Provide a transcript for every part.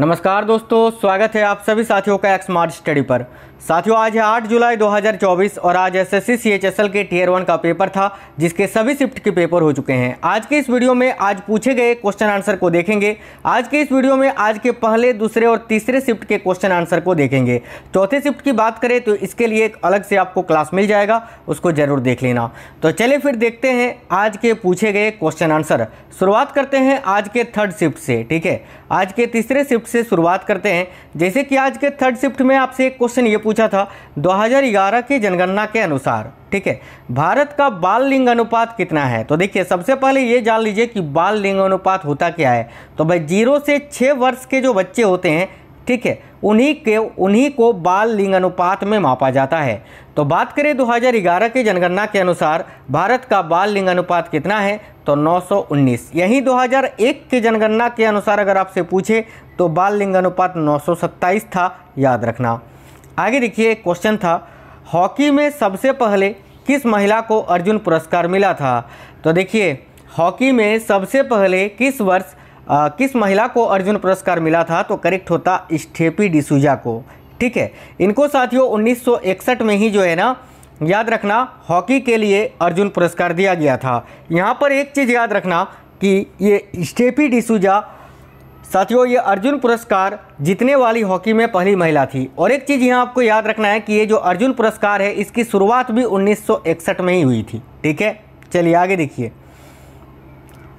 नमस्कार दोस्तों स्वागत है आप सभी साथियों का एक्समार्ट स्टडी पर साथियों आज है 8 जुलाई 2024 और आज एसएससी सीएचएसएल के टीयर वन का पेपर था जिसके सभी शिफ्ट के पेपर हो चुके हैं आज के इस वीडियो में आज पूछे गए क्वेश्चन आंसर को देखेंगे आज के इस वीडियो में आज के पहले दूसरे और तीसरे शिफ्ट के क्वेश्चन आंसर को देखेंगे चौथे शिफ्ट की बात करें तो इसके लिए एक अलग से आपको क्लास मिल जाएगा उसको जरूर देख लेना तो चलिए फिर देखते हैं आज के पूछे गए क्वेश्चन आंसर शुरुआत करते हैं आज के थर्ड शिफ्ट से ठीक है आज के तीसरे शिफ्ट से शुरुआत करते हैं जैसे कि आज के थर्ड शिफ्ट में आपसे एक क्वेश्चन ये पूछा था 2011 की जनगणना के अनुसार ठीक है भारत का बाल लिंग अनुपात कितना है तो देखिए सबसे पहले ये जान लीजिए कि बाल लिंग अनुपात होता क्या है तो भाई जीरो से छः वर्ष के जो बच्चे होते हैं ठीक है उन्हीं के उन्हीं को बाल लिंग अनुपात में मापा जाता है तो बात करें 2011 के जनगणना के अनुसार भारत का बाल लिंग अनुपात कितना है तो 919 यही 2001 के जनगणना के अनुसार अगर आपसे पूछे तो बाल लिंग अनुपात नौ था याद रखना आगे देखिए क्वेश्चन था हॉकी में सबसे पहले किस महिला को अर्जुन पुरस्कार मिला था तो देखिए हॉकी में सबसे पहले किस वर्ष आ, किस महिला को अर्जुन पुरस्कार मिला था तो करेक्ट होता स्टेपी डिसूजा को ठीक है इनको साथियों 1961 में ही जो है ना याद रखना हॉकी के लिए अर्जुन पुरस्कार दिया गया था यहाँ पर एक चीज़ याद रखना कि ये स्टेपी डिसूजा साथियों ये अर्जुन पुरस्कार जीतने वाली हॉकी में पहली महिला थी और एक चीज़ यहाँ आपको याद रखना है कि ये जो अर्जुन पुरस्कार है इसकी शुरुआत भी 1961 में ही हुई थी ठीक है चलिए आगे देखिए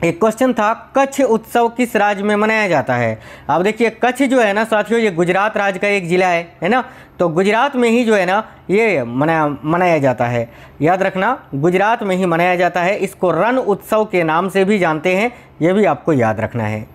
एक क्वेश्चन था कच्छ उत्सव किस राज्य में मनाया जाता है अब देखिए कच्छ जो है ना साथियों ये गुजरात राज्य का एक ज़िला है है ना तो गुजरात में ही जो है ना ये मनाया मनाया जाता है याद रखना गुजरात में ही मनाया जाता है इसको रन उत्सव के नाम से भी जानते हैं ये भी आपको याद रखना है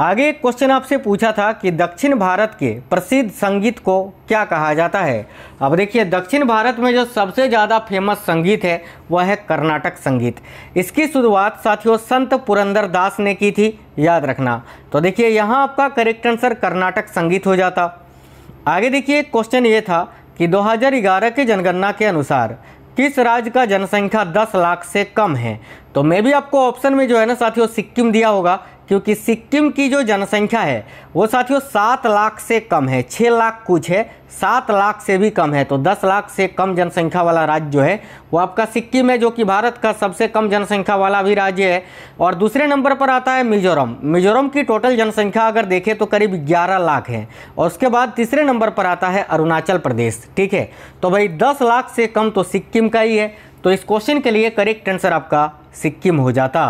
आगे एक क्वेश्चन आपसे पूछा था कि दक्षिण भारत के प्रसिद्ध संगीत को क्या कहा जाता है अब देखिए दक्षिण भारत में जो सबसे ज़्यादा फेमस संगीत है वह है कर्नाटक संगीत इसकी शुरुआत साथियों संत पुरंदर दास ने की थी याद रखना तो देखिए यहाँ आपका करेक्ट आंसर कर्नाटक संगीत हो जाता आगे देखिए क्वेश्चन ये था कि दो के जनगणना के अनुसार किस राज्य का जनसंख्या 10 लाख से कम है तो मे भी आपको ऑप्शन में जो है ना साथियों सिक्किम दिया होगा क्योंकि सिक्किम की जो जनसंख्या है वो साथियों सात लाख से कम है छः लाख कुछ है सात लाख से भी कम है तो दस लाख से कम जनसंख्या वाला राज्य जो है वो आपका सिक्किम है जो कि भारत का सबसे कम जनसंख्या वाला भी राज्य है और दूसरे नंबर पर आता है मिजोरम मिजोरम की टोटल जनसंख्या अगर देखें तो करीब ग्यारह लाख है और उसके बाद तीसरे नंबर पर आता है अरुणाचल प्रदेश ठीक है तो भाई दस लाख से कम तो सिक्किम का ही है तो इस क्वेश्चन के लिए करेक्ट आंसर आपका सिक्किम हो जाता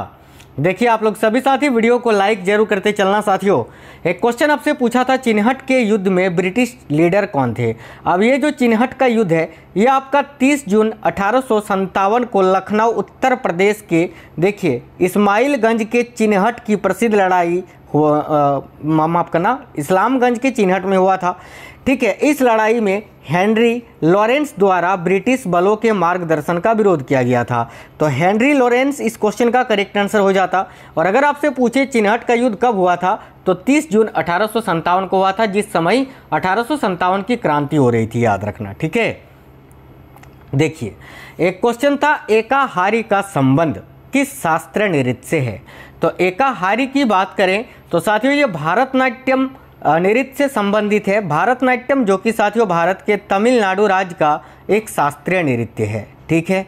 देखिए आप लोग सभी साथी वीडियो को लाइक जरूर करते चलना साथियों एक क्वेश्चन आपसे पूछा था चिन्हट के युद्ध में ब्रिटिश लीडर कौन थे अब ये जो चिन्हट का युद्ध है यह आपका 30 जून अठारह को लखनऊ उत्तर प्रदेश के देखिए इस्माइलगंज के चिन्हट की प्रसिद्ध लड़ाई हुआ माफ करना इस्लामगंज के चिन्हट में हुआ था ठीक है इस लड़ाई में हेनरी लॉरेंस द्वारा ब्रिटिश बलों के मार्गदर्शन का विरोध किया गया था तो हेनरी लॉरेंस इस क्वेश्चन का करेक्ट आंसर हो जाता और अगर आपसे पूछे चिन्हट का युद्ध कब हुआ था तो 30 जून अठारह को हुआ था जिस समय अठारह की क्रांति हो रही थी याद रखना ठीक है देखिए एक क्वेश्चन था एकाहारी का संबंध किस शास्त्रीय नृत्य से है तो एकाहारी की बात करें तो साथियों ये भारतनाट्यम नृत्य से संबंधित है भारतनाट्यम जो कि साथियों भारत के तमिलनाडु राज्य का एक शास्त्रीय नृत्य है ठीक है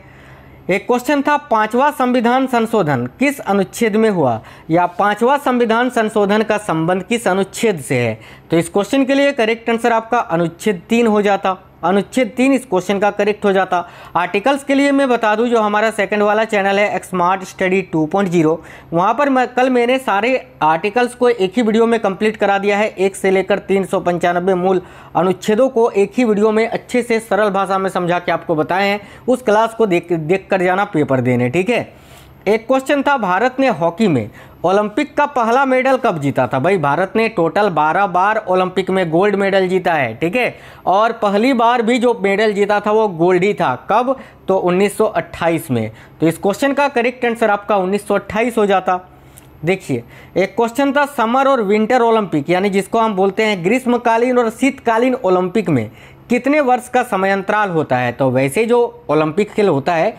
एक क्वेश्चन था पांचवा संविधान संशोधन किस अनुच्छेद में हुआ या पांचवा संविधान संशोधन का संबंध किस अनुच्छेद से है तो इस क्वेश्चन के लिए करेक्ट आंसर आपका अनुच्छेद तीन हो जाता अनुच्छेद तीन इस क्वेश्चन का करेक्ट हो जाता आर्टिकल्स के लिए मैं बता दूं जो हमारा सेकंड वाला चैनल है स्मार्ट स्टडी 2.0 वहां पर मैं, कल मैंने सारे आर्टिकल्स को एक ही वीडियो में कंप्लीट करा दिया है एक से लेकर तीन मूल अनुच्छेदों को एक ही वीडियो में अच्छे से सरल भाषा में समझा के आपको बताए हैं उस क्लास को देख देख कर जाना पेपर देने ठीक है एक क्वेश्चन था भारत ने हॉकी में ओलंपिक का पहला मेडल कब जीता था भाई भारत ने टोटल 12 बार ओलंपिक में गोल्ड मेडल जीता है ठीक है और पहली बार भी जो मेडल जीता था वो गोल्ड ही था कब तो 1928 में तो इस क्वेश्चन का करेक्ट आंसर आपका 1928 हो जाता देखिए एक क्वेश्चन था समर और विंटर ओलंपिक यानी जिसको हम बोलते हैं ग्रीष्मकालीन और शीतकालीन ओलंपिक में कितने वर्ष का समय अंतराल होता है तो वैसे जो ओलंपिक खेल होता है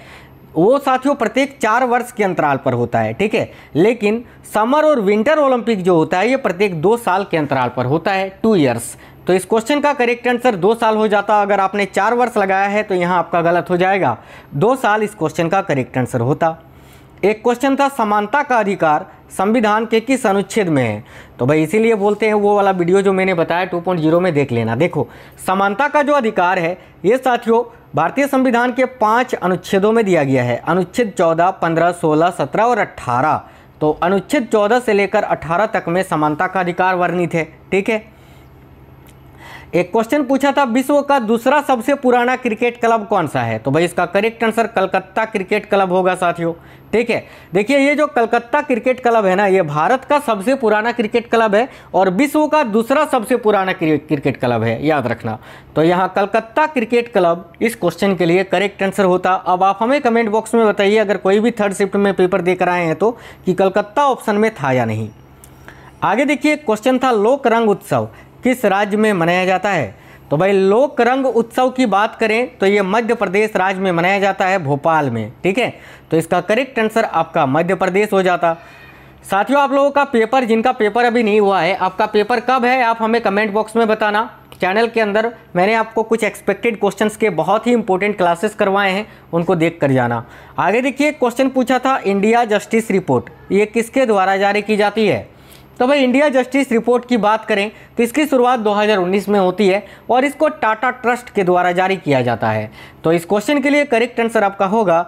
वो साथियों प्रत्येक चार वर्ष के अंतराल पर होता है ठीक है लेकिन समर और विंटर ओलंपिक जो होता है ये प्रत्येक दो साल के अंतराल पर होता है टू ईयर्स तो इस क्वेश्चन का करेक्ट आंसर दो साल हो जाता अगर आपने चार वर्ष लगाया है तो यहाँ आपका गलत हो जाएगा दो साल इस क्वेश्चन का करेक्ट आंसर होता एक क्वेश्चन था समानता का अधिकार संविधान के किस अनुच्छेद में है तो भाई इसीलिए बोलते हैं वो वाला वीडियो जो मैंने बताया 2.0 में देख लेना देखो समानता का जो अधिकार है ये साथियों भारतीय संविधान के पांच अनुच्छेदों में दिया गया है अनुच्छेद 14, 15, 16, 17 और 18 तो अनुच्छेद 14 से लेकर 18 तक में समानता का अधिकार वर्णित है ठीक है एक क्वेश्चन पूछा था विश्व का दूसरा सबसे पुराना क्रिकेट क्लब कौन सा है तो भाई इसका correct answer Calcutta cricket club होगा साथियों ठीक है देखिए ये जो कलकत्ता क्रिकेट क्लब है ना ये भारत का सबसे पुराना क्रिकेट क्लब है और विश्व का दूसरा सबसे पुराना क्रिकेट क्लब है याद रखना तो यहाँ कलकत्ता क्रिकेट क्लब इस क्वेश्चन के लिए करेक्ट आंसर होता अब आप हमें कमेंट बॉक्स में बताइए अगर कोई भी थर्ड शिफ्ट में पेपर देकर आए हैं तो कि कलकत्ता ऑप्शन में था या नहीं आगे देखिए क्वेश्चन था लोक रंग उत्सव किस राज्य में मनाया जाता है तो भाई लोक रंग उत्सव की बात करें तो ये मध्य प्रदेश राज्य में मनाया जाता है भोपाल में ठीक है तो इसका करेक्ट आंसर आपका मध्य प्रदेश हो जाता साथियों आप लोगों का पेपर जिनका पेपर अभी नहीं हुआ है आपका पेपर कब है आप हमें कमेंट बॉक्स में बताना चैनल के अंदर मैंने आपको कुछ एक्सपेक्टेड क्वेश्चंस के बहुत ही इंपॉर्टेंट क्लासेस करवाए हैं उनको देख कर जाना आगे देखिए क्वेश्चन पूछा था इंडिया जस्टिस रिपोर्ट ये किसके द्वारा जारी की जाती है तो भाई इंडिया जस्टिस रिपोर्ट की बात करें तो इसकी शुरुआत 2019 में होती है और इसको टाटा ट्रस्ट के द्वारा जारी किया जाता है तो इस क्वेश्चन के लिए करेक्ट आंसर आपका होगा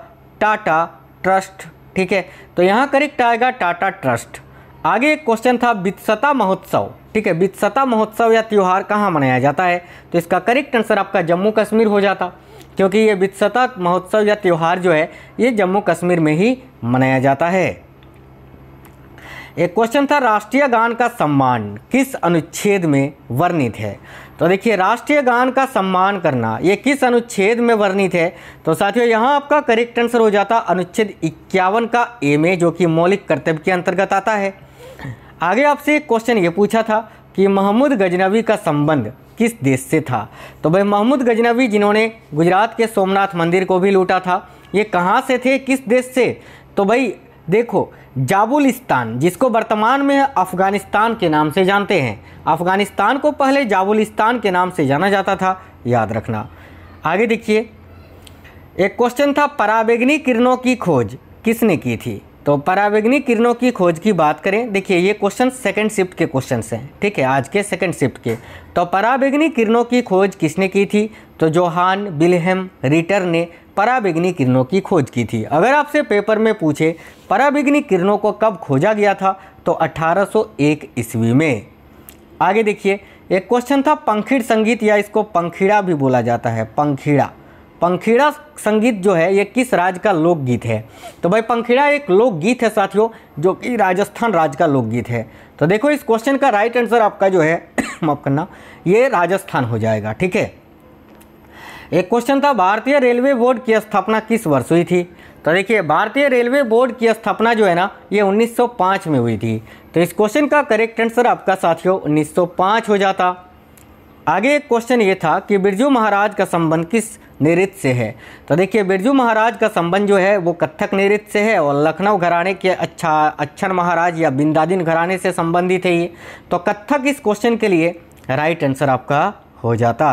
टाटा ट्रस्ट ठीक है तो यहाँ करेक्ट आएगा टाटा ट्रस्ट आगे एक क्वेश्चन था बित्सता महोत्सव ठीक है बित्सता महोत्सव या त्यौहार कहाँ मनाया जाता है तो इसका करेक्ट आंसर आपका जम्मू कश्मीर हो जाता क्योंकि ये बित्सता महोत्सव या त्यौहार जो है ये जम्मू कश्मीर में ही मनाया जाता है एक क्वेश्चन था राष्ट्रीय गान का सम्मान किस अनुच्छेद में वर्णित है तो देखिए राष्ट्रीय गान का सम्मान करना ये किस अनुच्छेद में वर्णित है तो साथियों यहाँ आपका करेक्ट आंसर हो जाता अनुच्छेद इक्यावन का ए में जो कि मौलिक कर्तव्य के अंतर्गत आता है आगे आपसे एक क्वेश्चन ये पूछा था कि महमूद गजनवी का संबंध किस देश से था तो भाई महमूद गजनवी जिन्होंने गुजरात के सोमनाथ मंदिर को भी लूटा था ये कहाँ से थे किस देश से तो भाई देखो जाबुलिस्तान जिसको वर्तमान में अफ़गानिस्तान के नाम से जानते हैं अफ़गानिस्तान को पहले जाबुलिस्तान के नाम से जाना जाता था याद रखना आगे देखिए एक क्वेश्चन था पराबेगनी किरणों की खोज किसने की थी तो परावैग्निक किरणों की खोज की बात करें देखिए ये क्वेश्चन सेकंड शिफ्ट के क्वेश्चंस हैं ठीक है आज के सेकंड शिफ्ट के तो परावैग्निक किरणों की खोज किसने की थी तो जोहान बिलहम रिटर ने पराबिग्नी किरणों की खोज की थी अगर आपसे पेपर में पूछे पराबिग्नी किरणों को कब खोजा गया था तो 1801 ईस्वी में आगे देखिए एक क्वेश्चन था पंखीड़ संगीत या इसको पंखीड़ा भी बोला जाता है पंखीड़ा पंखीड़ा संगीत जो है ये किस राज्य का लोकगीत है तो भाई पंखीड़ा एक लोकगीत है साथियों जो कि राजस्थान राज्य का लोकगीत है तो देखो इस क्वेश्चन का राइट आंसर आपका जो है माफ करना ये राजस्थान हो जाएगा ठीक है एक क्वेश्चन था भारतीय रेलवे बोर्ड की स्थापना किस वर्ष हुई थी तो देखिए भारतीय रेलवे बोर्ड की स्थापना जो है ना ये 1905 में हुई थी तो इस क्वेश्चन का करेक्ट आंसर आपका साथियों 1905 हो जाता आगे एक क्वेश्चन ये था कि बिरजू महाराज का संबंध किस नृत्य से है तो देखिए बिरजू महाराज का संबंध जो है वो कत्थक नृत्य से है और लखनऊ घराने के अच्छा अच्छन महाराज या बिंदादिन घराने से संबंधित है ये तो कत्थक इस क्वेश्चन के लिए राइट आंसर आपका हो जाता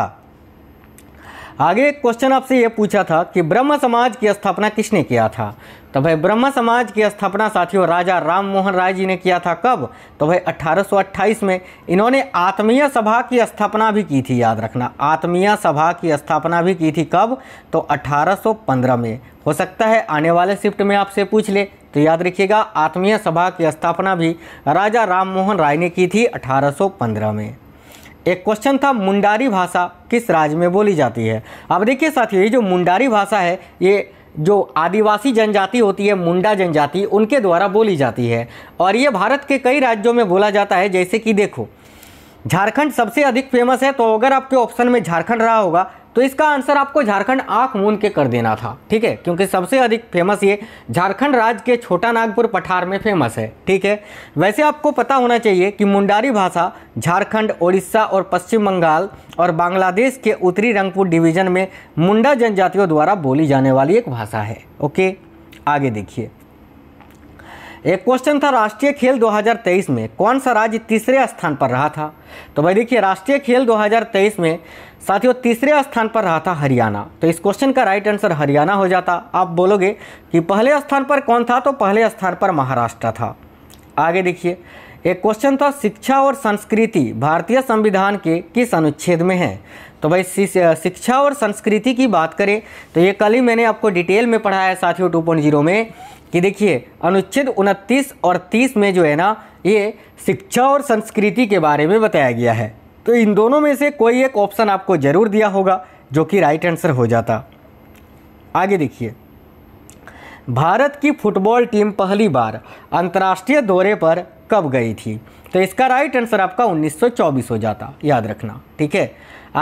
आगे एक क्वेश्चन आपसे ये पूछा था कि ब्रह्म समाज की स्थापना किसने किया था तो भाई ब्रह्म समाज की स्थापना साथियों राजा राम मोहन राय जी ने किया था कब तो भाई 1828 में इन्होंने आत्मीय सभा की स्थापना भी की थी याद रखना आत्मीय सभा की स्थापना भी की थी कब तो 1815 में हो सकता है आने वाले शिफ्ट में आपसे पूछ ले तो याद रखिएगा आत्मीय सभा की स्थापना भी राजा राम मोहन राय ने की थी अठारह में एक क्वेश्चन था मुंडारी भाषा किस राज्य में बोली जाती है अब देखिए साथियों ये जो मुंडारी भाषा है ये जो आदिवासी जनजाति होती है मुंडा जनजाति उनके द्वारा बोली जाती है और ये भारत के कई राज्यों में बोला जाता है जैसे कि देखो झारखंड सबसे अधिक फेमस है तो अगर आपके ऑप्शन में झारखंड रहा होगा तो इसका आंसर आपको झारखंड आंख मून के कर देना था ठीक है क्योंकि सबसे अधिक फेमस ये झारखंड राज्य के छोटा नागपुर पठार में फेमस है ठीक है वैसे आपको पता होना चाहिए कि मुंडारी भाषा झारखंड उड़ीसा और पश्चिम बंगाल और बांग्लादेश के उत्तरी रंगपुर डिवीजन में मुंडा जनजातियों द्वारा बोली जाने वाली एक भाषा है ओके आगे देखिए एक क्वेश्चन था राष्ट्रीय खेल 2023 में कौन सा राज्य तीसरे स्थान पर रहा था तो भाई देखिए राष्ट्रीय खेल 2023 में साथियों तीसरे स्थान पर रहा था हरियाणा तो इस क्वेश्चन का राइट आंसर हरियाणा हो जाता आप बोलोगे कि पहले स्थान पर कौन था तो पहले स्थान पर महाराष्ट्र था आगे देखिए एक क्वेश्चन था शिक्षा और संस्कृति भारतीय संविधान के किस अनुच्छेद में है तो भाई शिक्षा और संस्कृति की बात करें तो ये कल ही मैंने आपको डिटेल में पढ़ाया है साथियों टू पॉइंट जीरो में कि देखिए अनुच्छेद उनतीस और तीस में जो है ना ये शिक्षा और संस्कृति के बारे में बताया गया है तो इन दोनों में से कोई एक ऑप्शन आपको ज़रूर दिया होगा जो कि राइट आंसर हो जाता आगे देखिए भारत की फुटबॉल टीम पहली बार अंतर्राष्ट्रीय दौरे पर कब गई थी तो इसका राइट आंसर आपका 1924 हो जाता याद रखना ठीक है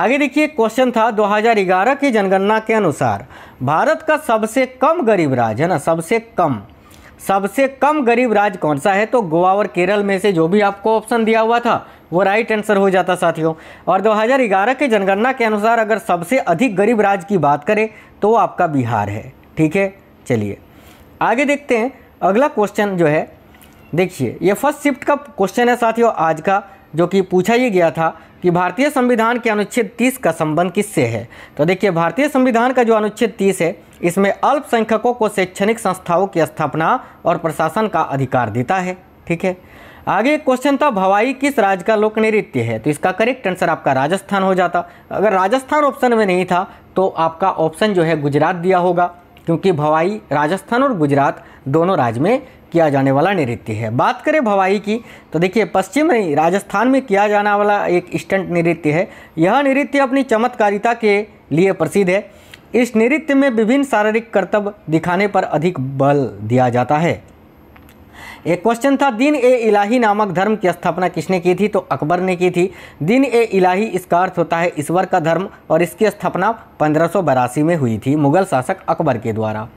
आगे देखिए क्वेश्चन था 2011 की जनगणना के अनुसार भारत का सबसे कम गरीब राज्य है ना सबसे कम सबसे कम गरीब राज्य कौन सा है तो गोवा और केरल में से जो भी आपको ऑप्शन दिया हुआ था वो राइट आंसर हो जाता साथियों और 2011 के जनगणना के अनुसार अगर सबसे अधिक गरीब राज्य की बात करें तो आपका बिहार है ठीक है चलिए आगे देखते हैं अगला क्वेश्चन जो है देखिए ये फर्स्ट शिफ्ट का क्वेश्चन है साथियों आज का जो कि पूछा ही गया था कि भारतीय संविधान के अनुच्छेद 30 का संबंध किससे है तो देखिए भारतीय संविधान का जो अनुच्छेद 30 है इसमें अल्पसंख्यकों को शैक्षणिक संस्थाओं की स्थापना और प्रशासन का अधिकार देता है ठीक है आगे एक क्वेश्चन था भवाई किस राज्य का लोक नृत्य है तो इसका करेक्ट आंसर आपका राजस्थान हो जाता अगर राजस्थान ऑप्शन में नहीं था तो आपका ऑप्शन जो है गुजरात दिया होगा क्योंकि भवाई राजस्थान और गुजरात दोनों राज्य में किया जाने वाला नृत्य है बात करें भवाई की तो देखिए पश्चिम राजस्थान में किया जाने वाला एक स्टंट नृत्य है यह नृत्य अपनी चमत्कारिता के लिए प्रसिद्ध है इस नृत्य में विभिन्न शारीरिक कर्तव्य दिखाने पर अधिक बल दिया जाता है एक क्वेश्चन था दिन ए इलाही नामक धर्म की स्थापना किसने की थी तो अकबर ने की थी दिन ए इलाही इसका अर्थ होता है ईश्वर का धर्म और इसकी स्थापना पंद्रह में हुई थी मुगल शासक अकबर के द्वारा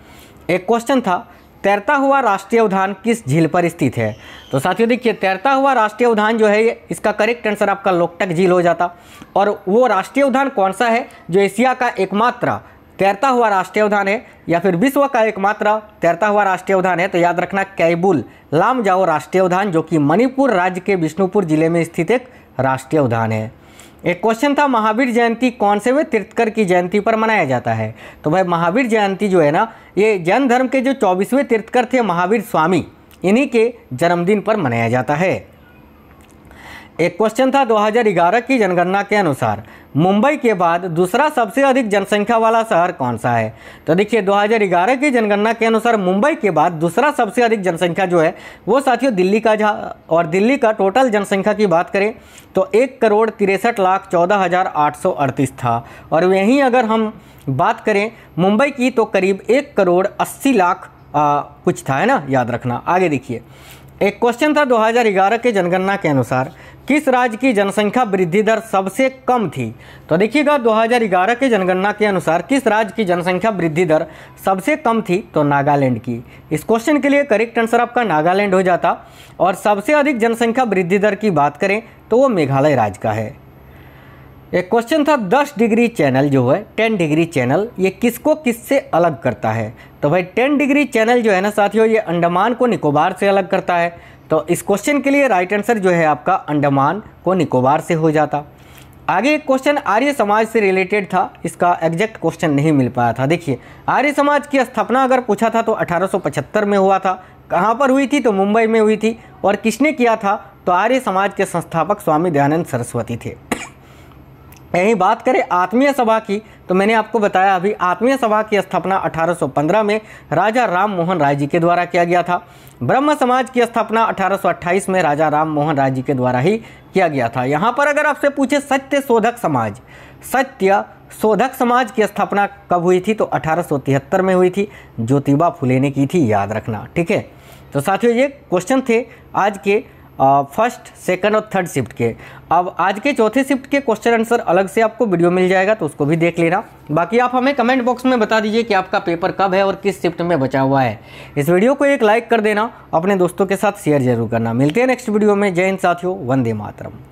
एक क्वेश्चन था तैरता हुआ राष्ट्रीय उद्यान किस झील पर स्थित है तो साथियों देखिए तैरता हुआ राष्ट्रीय उद्यान जो है इसका करेक्ट आंसर आपका लोकटक झील हो जाता और वो राष्ट्रीय उद्यान कौन सा है जो एशिया का एकमात्र तैरता हुआ राष्ट्रीय उद्यान है या फिर विश्व का एकमात्र तैरता हुआ राष्ट्रीय उद्यान है तो याद रखना कैबुल लाम जाओ राष्ट्रीय उद्यान जो कि मणिपुर राज्य के विष्णुपुर जिले में स्थित एक राष्ट्रीय उद्यान है एक क्वेश्चन था महावीर जयंती कौन से वे तीर्थकर की जयंती पर मनाया जाता है तो भाई महावीर जयंती जो है ना ये जैन धर्म के जो चौबीसवें तीर्थकर थे महावीर स्वामी इन्हीं के जन्मदिन पर मनाया जाता है एक क्वेश्चन था 2011 की जनगणना के अनुसार मुंबई के बाद दूसरा सबसे अधिक जनसंख्या वाला शहर कौन सा है तो देखिए 2011 की जनगणना के अनुसार मुंबई के बाद दूसरा सबसे अधिक जनसंख्या जो है वो साथियों दिल्ली का और दिल्ली का टोटल जनसंख्या की बात करें तो एक करोड़ तिरसठ लाख चौदह हज़ार आठ सौ अड़तीस था और यहीं अगर हम बात करें मुंबई की तो करीब एक करोड़ अस्सी लाख आ, कुछ था है ना याद रखना आगे देखिए एक क्वेश्चन था 2011 के जनगणना के अनुसार किस राज्य की जनसंख्या वृद्धि दर सबसे कम थी तो देखिएगा 2011 के जनगणना के अनुसार किस राज्य की जनसंख्या वृद्धि दर सबसे कम थी तो नागालैंड की इस क्वेश्चन के लिए करेक्ट आंसर आपका नागालैंड हो जाता और सबसे अधिक जनसंख्या वृद्धि दर की बात करें तो वो मेघालय राज्य का है एक क्वेश्चन था दस डिग्री चैनल जो है टेन डिग्री चैनल ये किसको किससे अलग करता है तो भाई टेन डिग्री चैनल जो है ना साथियों ये अंडमान को निकोबार से अलग करता है तो इस क्वेश्चन के लिए राइट आंसर जो है आपका अंडमान को निकोबार से हो जाता आगे एक क्वेश्चन आर्य समाज से रिलेटेड था इसका एग्जैक्ट क्वेश्चन नहीं मिल पाया था देखिए आर्य समाज की स्थापना अगर पूछा था तो 1875 में हुआ था कहाँ पर हुई थी तो मुंबई में हुई थी और किसने किया था तो आर्य समाज के संस्थापक स्वामी दयानंद सरस्वती थे यही बात करें आत्मीय सभा की तो मैंने आपको बताया अभी आत्मीय सभा की स्थापना 1815 में राजा राम मोहन राय जी के द्वारा किया गया था ब्रह्म समाज की स्थापना 1828 में राजा राम मोहन राय जी के द्वारा ही किया गया था यहाँ पर अगर आपसे पूछे सत्य शोधक समाज सत्य शोधक समाज की स्थापना कब हुई थी तो अठारह में हुई थी ज्योतिबा फुले ने की थी याद रखना ठीक है तो साथियों ये क्वेश्चन थे आज के फर्स्ट सेकंड और थर्ड शिफ्ट के अब आज के चौथे शिफ्ट के क्वेश्चन आंसर अलग से आपको वीडियो मिल जाएगा तो उसको भी देख लेना बाकी आप हमें कमेंट बॉक्स में बता दीजिए कि आपका पेपर कब है और किस शिफ्ट में बचा हुआ है इस वीडियो को एक लाइक कर देना अपने दोस्तों के साथ शेयर जरूर करना मिलते हैं नेक्स्ट वीडियो में जय हिंद साथियों वंदे मातरम